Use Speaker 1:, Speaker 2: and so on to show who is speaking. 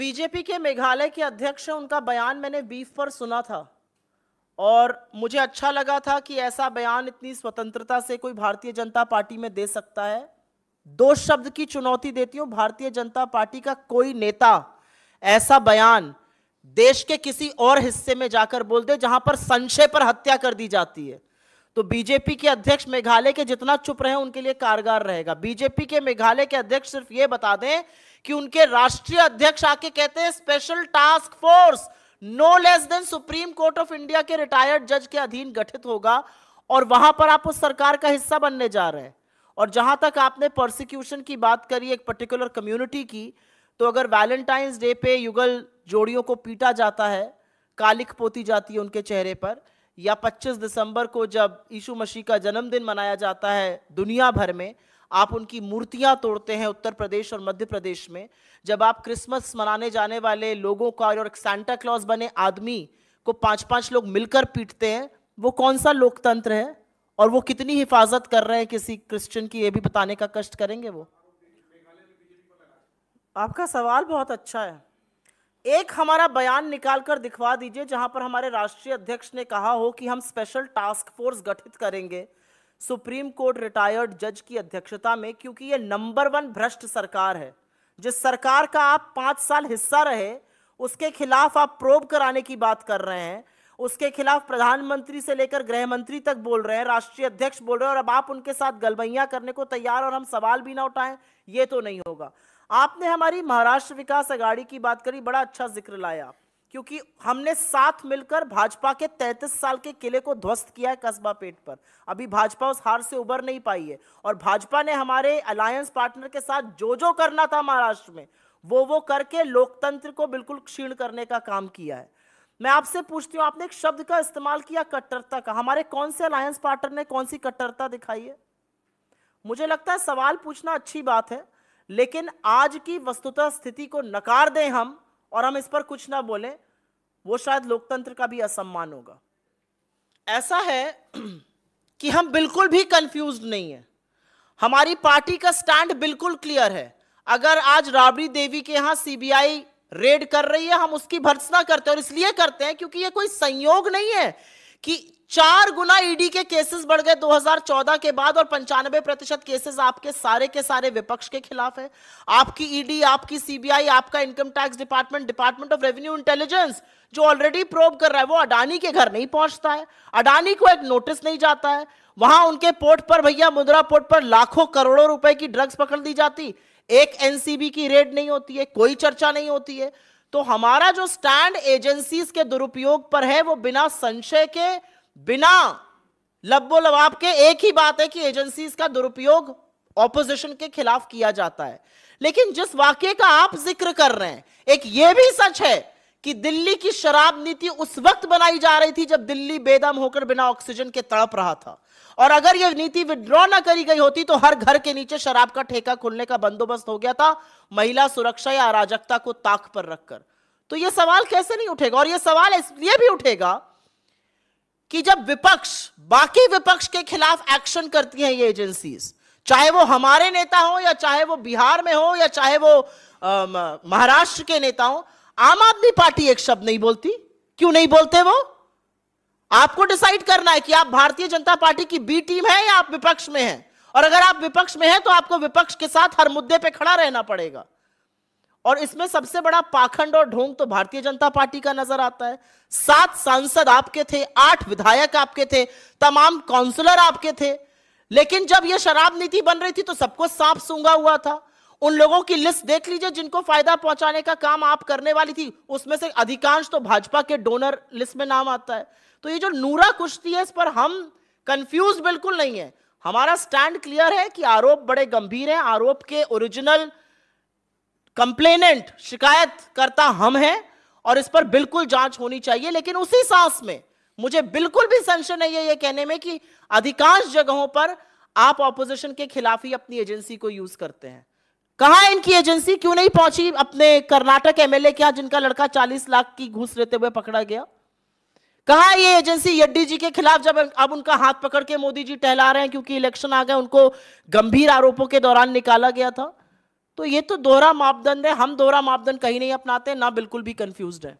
Speaker 1: BJP के मेघालय के अध्यक्ष हैं उनका बयान मैंने बीफ पर सुना था और मुझे अच्छा लगा था कि ऐसा बयान इतनी स्वतंत्रता से कोई भारतीय जनता पार्टी में दे सकता है दो शब्द की चुनौती देती हूँ भारतीय जनता पार्टी का कोई नेता ऐसा बयान देश के किसी और हिस्से में जाकर बोल दे जहां पर संशय पर हत्या कर दी जाती है तो बीजेपी के अध्यक्ष मेघालय के जितना चुप रहे उनके लिए कारगर रहेगा बीजेपी के मेघालय के अध्यक्ष सिर्फ ये बता दें कि उनके राष्ट्रीय अध्यक्ष आके कहते हैं special task force no less than supreme court of India के रिटायर्ड जज के अधीन गठित होगा और वहां पर आप उस सरकार का हिस्सा बनने जा रहे हैं और जहां तक आपने प्रोसिक्यूशन की बात करी एक पर्टिकुलर कम्युनिटी की तो अगर वैलेंटाइंस डे पे युगल जोड़ियों को पीटा जाता है कालिक पोती जाती है उनके चेहरे पर या 25 दिसंबर को जब यीशु मसीह का जन्मदिन मनाया जाता है दुनिया भर में आप उनकी मूर्तियां तोड़ते हैं उत्तर प्रदेश और मध्य प्रदेश में जब आप क्रिसमस मनाने जाने वाले लोगों का और सेंटा क्लॉज बने आदमी को पांच पांच लोग मिलकर पीटते हैं वो कौन सा लोकतंत्र है और वो कितनी हिफाजत कर रहे हैं किसी क्रिश्चियन की ये भी बताने का कष्ट करेंगे वो आपका सवाल बहुत अच्छा है एक हमारा बयान निकालकर दिखवा दीजिए जहां पर हमारे राष्ट्रीय अध्यक्ष ने कहा हो कि हम स्पेशल टास्क फोर्स गठित करेंगे सुप्रीम कोर्ट रिटायर्ड जज की अध्यक्षता में क्योंकि ये नंबर वन भ्रष्ट सरकार है जिस सरकार का आप पांच साल हिस्सा रहे उसके खिलाफ आप प्रोब कराने की बात कर रहे हैं उसके खिलाफ प्रधानमंत्री से लेकर गृह मंत्री तक बोल रहे हैं राष्ट्रीय अध्यक्ष बोल रहे हैं और अब आप उनके साथ गलबैया करने को तैयार और हम सवाल भी ना उठाएं ये तो नहीं होगा आपने हमारी महाराष्ट्र विकास अगाड़ी की बात करी बड़ा अच्छा जिक्र लाया क्योंकि हमने साथ मिलकर भाजपा के 33 साल के किले को ध्वस्त किया है कस्बा पेट पर अभी भाजपा उस हार से उबर नहीं पाई है और भाजपा ने हमारे अलायंस पार्टनर के साथ जो जो करना था महाराष्ट्र में वो वो करके लोकतंत्र को बिल्कुल क्षीण करने का काम किया है मैं आपसे पूछती हूँ आपने एक शब्द का इस्तेमाल किया कट्टरता का हमारे कौन से अलायंस पार्टनर ने कौन सी कट्टरता दिखाई है मुझे लगता है सवाल पूछना अच्छी बात है लेकिन आज की वस्तुतः स्थिति को नकार दें हम और हम इस पर कुछ ना बोलें वो शायद लोकतंत्र का भी असम्मान होगा ऐसा है कि हम बिल्कुल भी कंफ्यूज नहीं है हमारी पार्टी का स्टैंड बिल्कुल क्लियर है अगर आज राबड़ी देवी के यहां सीबीआई रेड कर रही है हम उसकी भर्सना करते हैं और इसलिए करते हैं क्योंकि यह कोई संयोग नहीं है कि चार गुना ईडी e के केसेस बढ़ गए 2014 के बाद और पंचानवे प्रतिशत केसेस आपके सारे के सारे विपक्ष के खिलाफ है आपकी ईडी e आपकी सीबीआई आपका income tax department department of revenue intelligence जो ऑलरेडी प्रोब कर रहा है वो अडानी के घर नहीं पहुंचता है अडानी को एक नोटिस नहीं जाता है वहां उनके पोर्ट पर भैया मुद्रा पोर्ट पर लाखों करोड़ों रुपए की ड्रग्स पकड़ दी जाती एक एनसीबी की रेड नहीं होती है कोई चर्चा नहीं होती है तो हमारा जो स्टैंड एजेंसीज के दुरुपयोग पर है वो बिना संशय के बिना लब्बो लबाब के एक ही बात है कि एजेंसीज का दुरुपयोग ऑपोजिशन के खिलाफ किया जाता है लेकिन जिस वाक्य का आप जिक्र कर रहे हैं एक यह भी सच है कि दिल्ली की शराब नीति उस वक्त बनाई जा रही थी जब दिल्ली बेदम होकर बिना ऑक्सीजन के तड़प रहा था और अगर यह नीति विड्रॉ ना करी गई होती तो हर घर के नीचे शराब का ठेका खुलने का बंदोबस्त हो गया था महिला सुरक्षा या अराजकता को ताक पर रखकर तो यह सवाल कैसे नहीं उठेगा और यह सवाल इसलिए भी उठेगा कि जब विपक्ष बाकी विपक्ष के खिलाफ एक्शन करती हैं ये एजेंसीज चाहे वो हमारे नेता हो या चाहे वो बिहार में हो या चाहे वो महाराष्ट्र के नेता हो आम आदमी पार्टी एक शब्द नहीं बोलती क्यों नहीं बोलते वो आपको डिसाइड करना है कि आप भारतीय जनता पार्टी की बी टीम है या आप विपक्ष में हैं और अगर आप विपक्ष में हैं तो आपको विपक्ष के साथ हर मुद्दे पे खड़ा रहना पड़ेगा और इसमें सबसे बड़ा पाखंड और ढोंग तो भारतीय जनता पार्टी का नजर आता है सात सांसद आपके थे आठ विधायक आपके थे तमाम काउंसलर आपके थे लेकिन जब यह शराब नीति बन रही थी तो सबको सांप सूंगा हुआ था उन लोगों की लिस्ट देख लीजिए जिनको फायदा पहुंचाने का काम आप करने वाली थी उसमें से अधिकांश तो भाजपा के डोनर लिस्ट में नाम आता है तो ये जो नूरा कुश्ती है इस पर हम कंफ्यूज बिल्कुल नहीं है हमारा स्टैंड क्लियर है कि आरोप बड़े गंभीर हैं आरोप के ओरिजिनल कंप्लेनेंट शिकायत करता हम हैं और इस पर बिल्कुल जांच होनी चाहिए लेकिन उसी सांस में मुझे बिल्कुल भी संशय नहीं है ये कहने में कि अधिकांश जगहों पर आप ऑपोजिशन के खिलाफ ही अपनी एजेंसी को यूज करते हैं कहा इनकी एजेंसी क्यों नहीं पहुंची अपने कर्नाटक एमएलए के यहां जिनका लड़का 40 लाख की घूस लेते हुए पकड़ा गया कहा ये एजेंसी यड्डी जी के खिलाफ जब अब उनका हाथ पकड़ के मोदी जी टहला रहे हैं क्योंकि इलेक्शन आ गए उनको गंभीर आरोपों के दौरान निकाला गया था तो ये तो दोहरा मापदंड है हम दोहरा मापदंड कहीं नहीं अपनाते ना बिल्कुल भी कंफ्यूज है